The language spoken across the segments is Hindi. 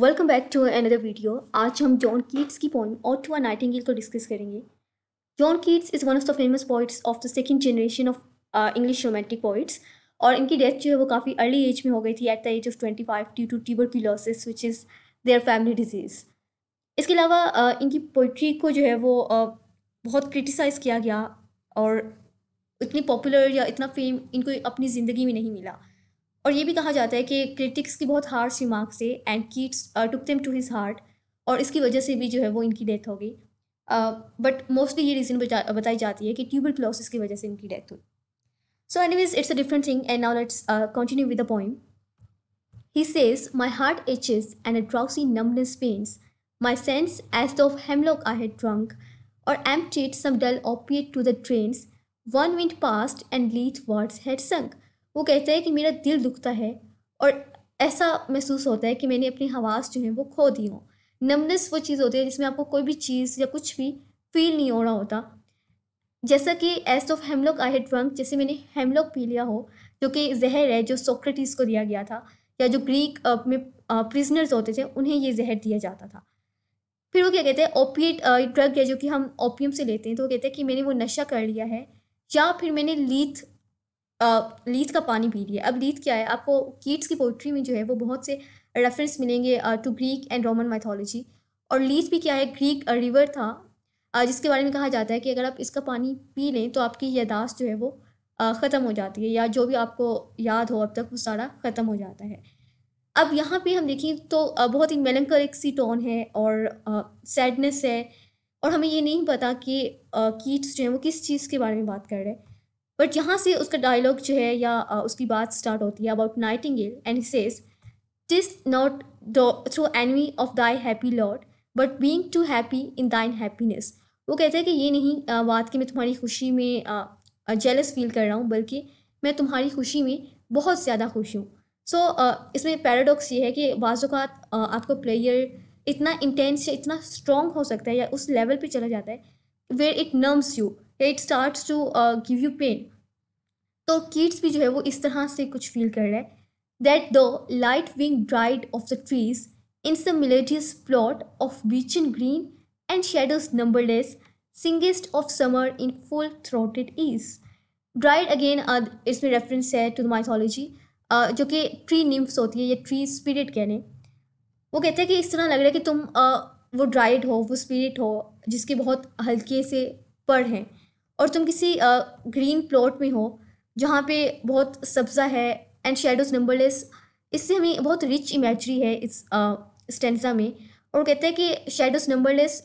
Welcome back to another video आज हम जॉन कीट्स की पोइम आर नाइटिंग को डिस्कस करेंगे John Keats is one of the famous poets of the second generation of English romantic poets और इनकी डेथ जो है वो काफ़ी अर्ली एज में हो गई थी at the age of twenty five due to tuberculosis which is their family disease इसके अलावा uh, इनकी पोइट्री को जो है वो uh, बहुत क्रिटिसाइज़ किया गया और इतनी पॉपुलर या इतना फेम इनको अपनी ज़िंदगी में नहीं मिला और ये भी कहा जाता है कि क्रिटिक्स की बहुत हार्श रिमार्क से and Keats took them to his heart और इसकी वजह से भी जो है वो इनकी डेथ हो गई बट uh, मोस्टली ये रीज़न बताई जाती है कि ट्यूबर क्लॉसिस की वजह से इनकी डेथ हुई so anyways it's a different thing and now let's continue with the point he says my heart is and a in numbness pains my sense as the of hemlock I had drunk or emptied some dull opiate to the drains one minute past and Lethe wards had sunk वो कहता है कि मेरा दिल दुखता है और ऐसा महसूस होता है कि मैंने अपनी हवास जो है वो खो दी हो नमनेस वो चीज़ होती है जिसमें आपको कोई भी चीज़ या कुछ भी फील नहीं हो रहा होता जैसा कि as of hemlock I had drunk जैसे मैंने हेमलॉक पी लिया हो जो कि जहर है जो सोक्रेटिस को दिया गया था या जो ग्रीक में प्रिजनर्स होते थे उन्हें ये जहर दिया जाता था फिर वो क्या कहते हैं ओपियट ड्रग है जो कि हम ओपियम से लेते हैं तो वो कहते हैं कि मैंने वो नशा कर लिया है या फिर मैंने लीथ लीज का पानी पी रही है अब लीथ क्या है आपको कीट्स की पोइट्री में जो है वो बहुत से रेफरेंस मिलेंगे to Greek and Roman mythology और लीज भी क्या है ग्रीक रिवर था जिसके बारे में कहा जाता है कि अगर आप इसका पानी पी लें तो आपकी यादाश्त जो है वो ख़त्म हो जाती है या जो भी आपको याद हो अब तक वो सारा ख़त्म हो जाता है अब यहाँ पे हम देखें तो बहुत ही मेलंकलिक सी टोन है और सैडनेस है और हमें ये नहीं पता कि कीट्स जो हैं वो किस चीज़ के बारे में बात कर रहे हैं बट यहाँ से उसका डायलॉग जो है या उसकी बात स्टार्ट होती है about Nightingale and he says TISS not through any of thy happy Lord but being to happy in दाइन हैप्पीनेस वो कहते हैं कि ये नहीं बात कि मैं तुम्हारी खुशी में जेलस फील कर रहा हूँ बल्कि मैं तुम्हारी खुशी में बहुत ज़्यादा खुश हूँ सो so, uh, इसमें पैराडॉक्स ये है कि बाज़ात uh, आपका प्लेयर इतना इंटेंस या इतना स्ट्रॉन्ग हो सकता है या उस लेवल पे चला जाता है where it numbs you it start to give you pain तो किड्स भी जो है वो इस तरह से कुछ फील कर रहा है दैट द लाइट विंग dryad of the trees in the melodious plot of beech in green and shadows numberless singest of summer in full throated ease dryad again uh, इसमें रेफरेंस है टू द माइथोलॉजी जो कि ट्री निम्फ्स होती है या ट्री स्पिरिट कहने वो कहते हैं कि इस तरह लग रहा है कि तुम uh, वो ड्राइड हो वो स्पिरिट हो जिसके बहुत हल्के से पड़ हैं और तुम किसी ग्रीन प्लॉट में हो जहाँ पे बहुत सब्जा है एंड शेडोज नंबरलेस इससे हमें बहुत रिच इमेजरी है इस स्टेंजा में और कहते हैं कि शेडोज नंबरलेस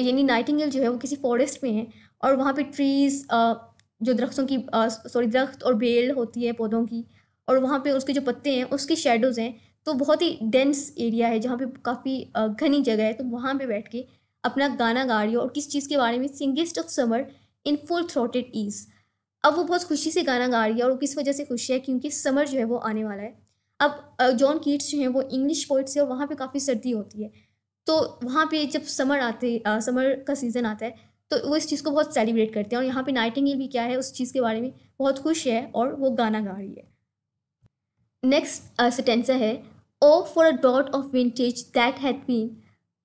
यानी नाइटिंगल जो है वो किसी फॉरेस्ट में है और वहाँ पे ट्रीज़ जो दरख्तों की सॉरी दरख्त और बेल होती है पौधों की और वहाँ पे उसके जो पत्ते हैं उसके शेडोज़ हैं तो बहुत ही डेंस एरिया है जहाँ पे काफ़ी घनी जगह है तो वहाँ पे बैठ के अपना गाना गा रही हो और किस चीज़ के बारे में singest of summer in full throated ease अब वो बहुत खुशी से गाना गा रही है और किस वजह से खुशी है क्योंकि समर जो है वो आने वाला है अब जॉन कीट्स जो हैं वो इंग्लिश पोइट्स है और वहाँ पर काफ़ी सर्दी होती है तो वहाँ पे जब समर आते आ, समर का सीज़न आता है तो वो इस चीज़ को बहुत सेलिब्रेट करते हैं और यहाँ पे नाइटिंग भी क्या है उस चीज़ के बारे में बहुत खुश है और वो गाना गा रही है नेक्स्ट सेटेंसा है ओ फॉर अ डॉट of vintage that had been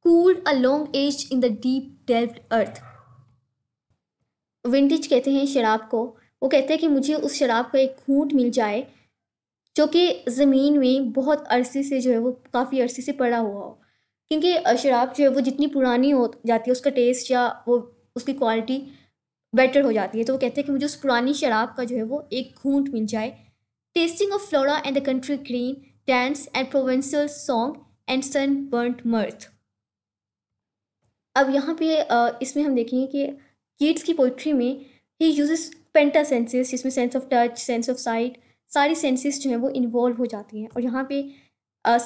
cooled a long age in the deep delved earth vintage कहते हैं शराब को वो कहते हैं कि मुझे उस शराब का एक घूट मिल जाए जो कि ज़मीन में बहुत अरसे से जो है वो काफ़ी अरसे से पड़ा हुआ हो क्योंकि शराब जो है वो जितनी पुरानी हो जाती है उसका टेस्ट या वो उसकी क्वालिटी बेटर हो जाती है तो वो कहते हैं कि मुझे उस पुरानी शराब का जो है वो एक घूंट मिल जाए tasting of Flora and the country green dance and Provencal song and sunburnt mirth अब यहाँ पे इसमें हम देखेंगे कि कीट्स की पोइट्री में ही यूजेस पेंटा सेंसेस जिसमें sense of touch sense of sight सारी सेंसेस जो हैं वो इन्वॉल्व हो जाती हैं और यहाँ पे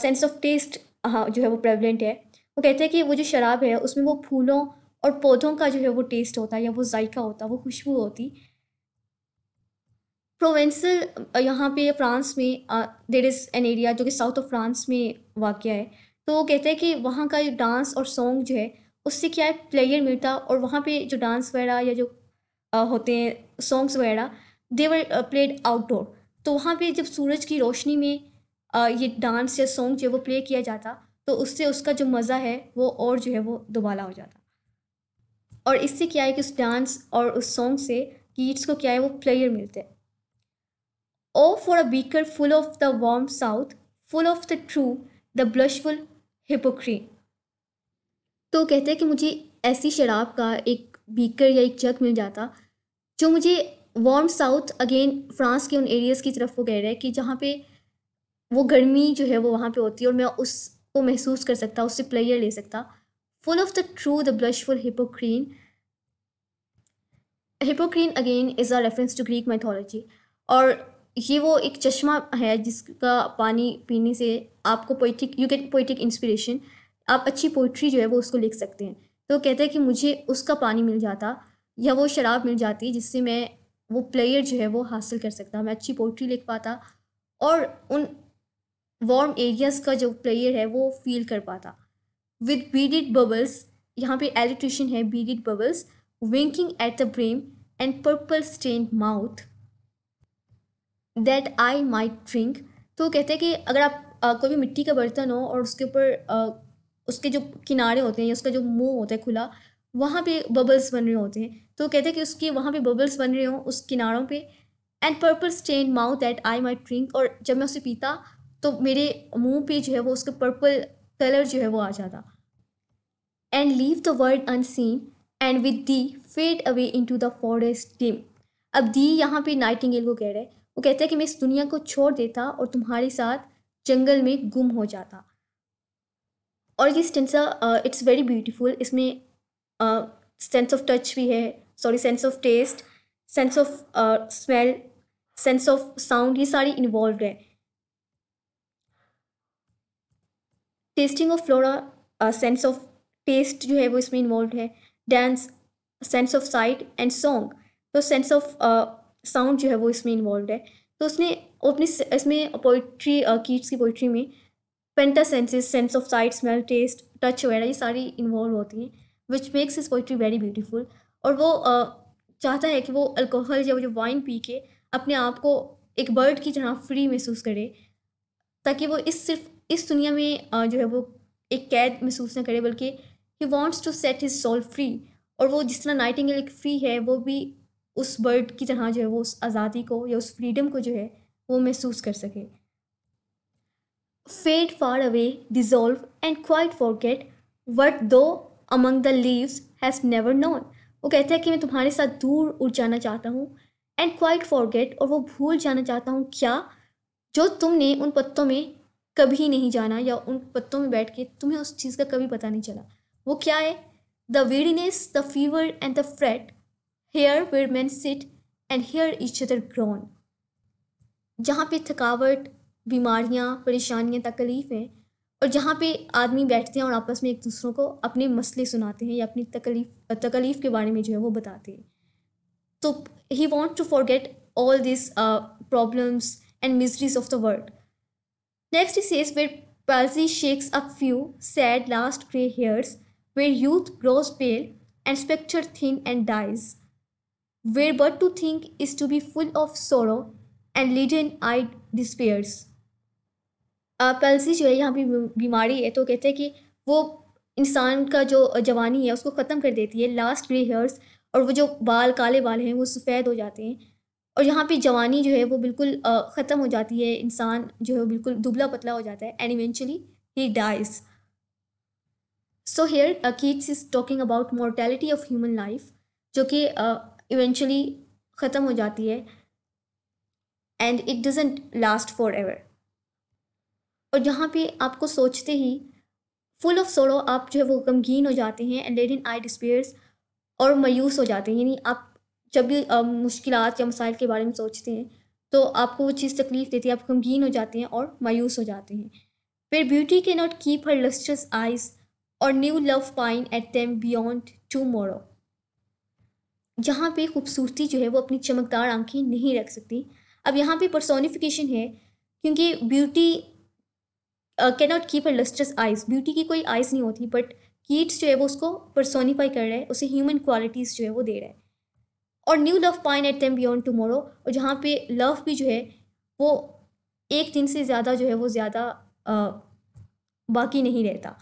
सेंस ऑफ टेस्ट हाँ जो है वो प्रेवलेंट है वो कहते हैं कि वो जो शराब है उसमें वो फूलों और पौधों का जो है वो टेस्ट होता है या वो जायका होता वो खुशबू होती प्रोवेंसल यहाँ पे फ्रांस में देर इज़ एन एरिया जो कि साउथ ऑफ फ्रांस में वाक़ है तो वो कहते हैं कि वहाँ का डांस और सॉन्ग जो है उससे क्या है प्लेयर मिलता और वहाँ पे जो डांस वगैरह या जो आ, होते हैं सॉन्ग्स वगैरह देवर प्लेड आउटडोर तो वहाँ पे जब सूरज की रोशनी में आ, ये डांस या सॉन्ग जो वो प्ले किया जाता तो उससे उसका जो मज़ा है वो और जो है वो दोबाला हो जाता और इससे क्या है कि उस डांस और उस सॉन्ग से किड्स को क्या है वो प्लेयर मिलते हैं O for a beaker full of the warm South full of the true the blushful Hippocrene तो कहते हैं कि मुझे ऐसी शराब का एक बीकर या एक जग मिल जाता जो मुझे वार्म साउथ अगेन फ्रांस के उन एरियाज़ की तरफ वो कह रहे हैं कि जहाँ पे वो गर्मी जो है वो वहाँ पे होती है और मैं उसको महसूस कर सकता उससे प्लेयर ले सकता full of the true the blushful Hippocrene Hippocrene again is a reference to Greek mythology. और ये वो एक चश्मा है जिसका पानी पीने से आपको poetic you get poetic inspiration आप अच्छी पोइट्री जो है वो उसको लिख सकते हैं तो कहते हैं कि मुझे उसका पानी मिल जाता या वो शराब मिल जाती जिससे मैं वो प्लेयर जो है वो हासिल कर सकता मैं अच्छी पोइट्री लिख पाता और उन वार्म एरियाज़ का जो प्लेयर है वो फील कर पाता विद बीडिड बबल्स यहाँ पे एलिट्रेशन है beaded bubbles winking at the brim and purple stained mouth that I might drink तो कहते हैं कि अगर आप कोई भी मिट्टी का बर्तन हो और उसके ऊपर उसके जो किनारे होते हैं या उसका जो मुंह होता है खुला वहाँ पे बबल्स बन रहे होते हैं तो कहते हैं कि उसके वहाँ पे बबल्स बन रहे हों उस किनारों पे and purple stained mouth that I might drink और जब मैं उसे पीता तो मेरे मुंह पे जो है वो उसका पर्पल कलर जो है वो आ जाता and leave the world unseen and with thee fade away into the forest dim अब दी यहाँ पे नाइटिंगेल को कह रहे हैं वो कहता है कि मैं इस दुनिया को छोड़ देता और तुम्हारे साथ जंगल में गुम हो जाता और ये स्टेंसा इट्स वेरी ब्यूटीफुल इसमें सेंस ऑफ टच भी है sorry sense of taste sense of smell sense of sound ये सारी इन्वॉल्व है tasting of Flora sense of taste जो है वो इसमें इन्वॉल्व है dance sense of sight and song तो सेंस ऑफ साउंड जो है वो इसमें इन्वॉल्व है तो उसने अपनी इसमें पोइट्री कीट्स uh, की पोइट्री में penta senses sense of sight smell taste touch वगैरह ये सारी इन्वॉल्व होती हैं which makes his poetry very beautiful और वो चाहता है कि वो अल्कोहल या वो जो वाइन पी के अपने आप को एक बर्ड की तरह फ्री महसूस करे ताकि वो इस सिर्फ इस दुनिया में जो है वो एक कैद महसूस ना करे बल्कि he wants to set his soul free और वो जिस तरह नाइटिंग एक फ्री है वो भी उस बर्ड की तरह जो है वो उस आज़ादी को या उस फ्रीडम को जो है वो महसूस कर सके fade far away, dissolve, and quite forget what though among the leaves has never known. वो कहते हैं कि मैं तुम्हारे साथ दूर उड़ जाना चाहता हूँ एंड क्वाइट फॉरगेट और वो भूल जाना चाहता हूँ क्या जो तुमने उन पत्तों में कभी नहीं जाना या उन पत्तों में बैठ के तुम्हें उस चीज़ का कभी पता नहीं चला वो क्या है the weariness the fever and the fret here where men sit and hear each other groan जहाँ पे थकावट बीमारियाँ परेशानियाँ तकलीफ हैं और जहाँ पे आदमी बैठते हैं और आपस में एक दूसरों को अपने मसले सुनाते हैं या अपनी तकलीफ तकलीफ के बारे में जो है वो बताते हैं तो he want to forget all this problems and miseries of the world next is where palsy shakes a few sad last grey hairs where youth grows pale and spectre thin and dies where but to think is to be full of sorrow and leaden eyed despairs palsy जो है यहाँ पे बीमारी है तो कहते हैं कि वो इंसान का जो जवानी है उसको ख़त्म कर देती है लास्ट ग्रे हेयर्स और वो जो बाल काले बाल हैं वो सफ़ेद हो जाते हैं और यहाँ पे जवानी जो है वो बिल्कुल ख़त्म हो जाती है इंसान जो है बिल्कुल दुबला पतला हो जाता है and eventually he dies so here Keats is talking about mortality of human life जो कि इवेंचुअली ख़त्म हो जाती है and it doesn't last for ever और जहाँ पे आपको सोचते ही फुल ऑफ सोड़ो आप जो है वो गमगीन हो जाते हैं एंड लेट इन आई डिस्पेयर्स और मायूस हो जाते हैं यानी आप जब भी मुश्किल या मसाइल के बारे में सोचते हैं तो आपको वो चीज़ तकलीफ़ देती है आप गमगीन हो जाते हैं और मायूस हो जाते हैं फिर beauty can not keep her lustrous eyes or new love pine at them beyond tomorrow जहाँ पे खूबसूरती जो है वो अपनी चमकदार आंखें नहीं रख सकती अब यहाँ पे पर्सोनिफिकेशन है क्योंकि beauty can not keep a lustrous eyes beauty की कोई आइज नहीं होती बट कीट्स जो है वो उसको परसोनीफाई कर रहा है उसे ह्यूमन क्वालिटीज़ जो है वो दे रहा है और new love pine at them beyond tomorrow और जहाँ पे लव भी जो है वो एक दिन से ज़्यादा जो है वो ज़्यादा uh, बाकी नहीं रहता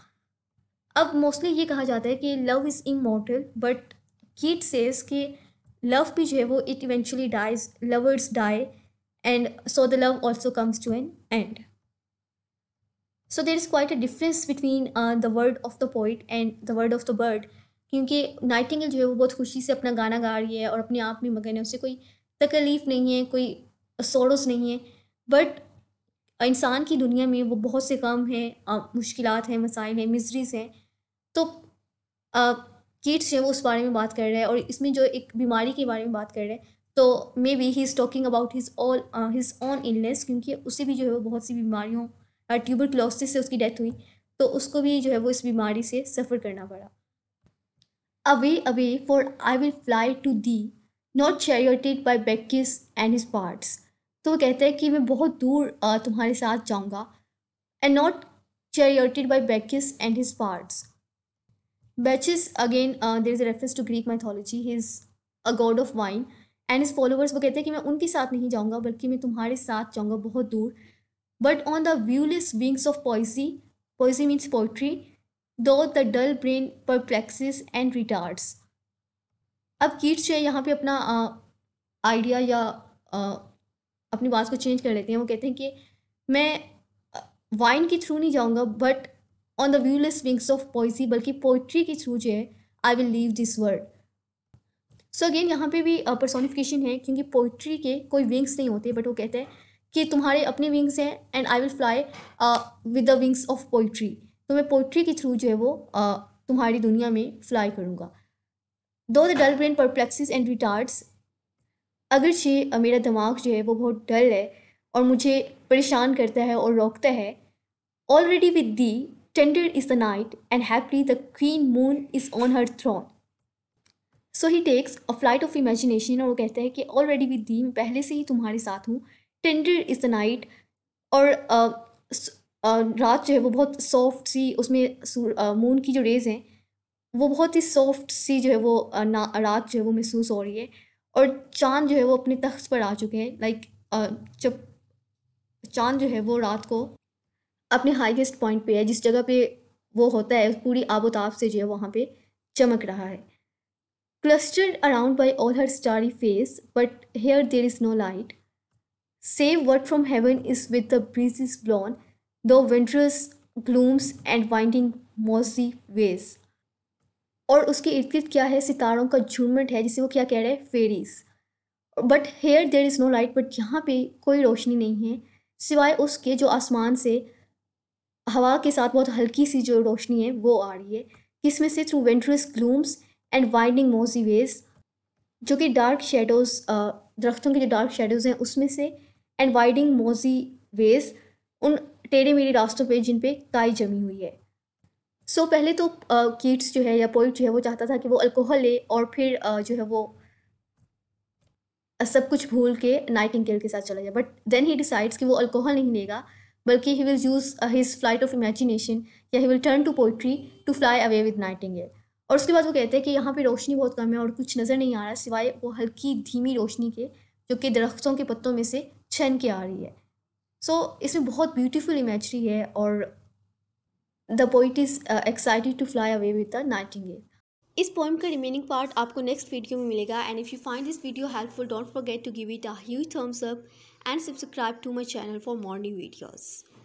अब मोस्टली ये कहा जाता है कि love is immortal but Keats says कि लव भी जो है वो it eventually dies lovers die and so the love also comes to an end so there is quite a difference between the world of the poet and the world of the bird क्योंकि नाइटिंगल जो है वो बहुत खुशी से अपना गाना गा रही है और अपने आप में मगन है उसे कोई तकलीफ़ नहीं है कोई सोड़ोस नहीं है बट इंसान की दुनिया में वो बहुत से काम हैं मुश्किल हैं मसाइल हैं मिजरीज हैं तो किड्स हैं वो उस बारे में बात कर रहे हैं और इसमें जो एक बीमारी के बारे में बात कर रहे हैं तो maybe he is talking about his all his own illness क्योंकि उसे भी जो है वो बहुत सी बीमारियों ट्यूबर क्लोसिस से उसकी डेथ हुई तो उसको भी जो है वो इस बीमारी से सफ़र करना पड़ा away away for I will fly to thee not charioted by Bacchus and his pards तो वो कहता है कि मैं बहुत दूर तुम्हारे साथ जाऊँगा and not charioted by Bacchus and his pards Bacchus again there is a reference to Greek mythology he is a god of wine and his followers वो कहते हैं कि मैं उनके साथ नहीं जाऊँगा बल्कि मैं तुम्हारे साथ जाऊँगा बहुत दूर but on the viewless wings of poesy, poesy means poetry, though the dull brain perplexes and retards. अब कीट्स जो है यहाँ पे अपना आइडिया या आ, अपनी बात को चेंज कर लेते हैं वो कहते हैं कि मैं वाइन के थ्रू नहीं जाऊँगा but on the viewless wings of poesy बल्कि पोइट्री के थ्रू जो है I will leave this world so again यहाँ पे भी पर्सोनिफिकेशन है क्योंकि पोइट्री के कोई विंग्स नहीं होते बट वो कहते हैं कि तुम्हारे अपने विंग्स हैं and I will fly with the wings of poetry तो मैं पोइट्री के थ्रू जो है वो uh, तुम्हारी दुनिया में फ्लाई करूँगा though the dull brain perplexes and retards अगरचे मेरा दिमाग जो है वो बहुत डल है और मुझे परेशान करता है और रोकता है already with thee tender is the night and happy the queen moon is on her throne so he takes a flight of imagination और वो कहता है कि ऑलरेडी विद दी मैं पहले से ही तुम्हारे साथ हूँ टेंडर इज़ द नाइट और रात जो है वो बहुत सॉफ्ट सी उसमें मून की जो रेज़ हैं वो बहुत ही सॉफ्ट सी जो है वो ना रात जो है वो महसूस हो रही है और चांद जो है वो अपने तख्त पर आ चुके हैं लाइक जब चांद जो है वो रात को अपने हाईएस्ट पॉइंट पे है जिस जगह पे वो होता है पूरी आबोताब से जो है वहाँ पे चमक रहा है clustered around by all her starry fays but here there is no light Same word from heaven is with the breezes blown, though winters glooms and winding mossy ways. और उसके इर्द गिर्द क्या है सितारों का झूमट है जिसे वो क्या कह रहे हैं fairies but here there is no light but यहाँ पे कोई रोशनी नहीं है सिवाय उसके जो आसमान से हवा के साथ बहुत हल्की सी जो रोशनी है वो आ रही है किसमें से through verdurous glooms and winding mossy ways जो कि डार्क शेडोज़ दरख्तों के जो डार्क शेडोज़ हैं उसमें से एंड वाइडिंग मोजी वेज उन टेढ़े मेढ़े रास्तों पे जिन पे काई जमी हुई है सो so, पहले तो किड्स uh, जो है या पोइट जो है वो चाहता था कि वो अल्कोहल ले और फिर uh, जो है वो सब कुछ भूल के नाइटिंगेल के साथ चला जाए बट देन ही डिसाइड्स कि वो अल्कोहल नहीं लेगा बल्कि he will use his flight of imagination या he will turn to poetry to fly away with nightingale और उसके बाद वो कहते हैं कि यहाँ पे रोशनी बहुत कम है और कुछ नज़र नहीं आ रहा सिवाय वो हल्की धीमी रोशनी के जो कि दरख्तों के पत्तों में से छन के आ रही है सो so, इसमें बहुत ब्यूटीफुल इमेजरी है और the poet is excited to fly away with the nightingale इस पोइम का रिमेनिंग पार्ट आपको नेक्स्ट वीडियो में मिलेगा and if you find this video helpful don't forget to give it a huge thumbs up and subscribe to my channel for morning videos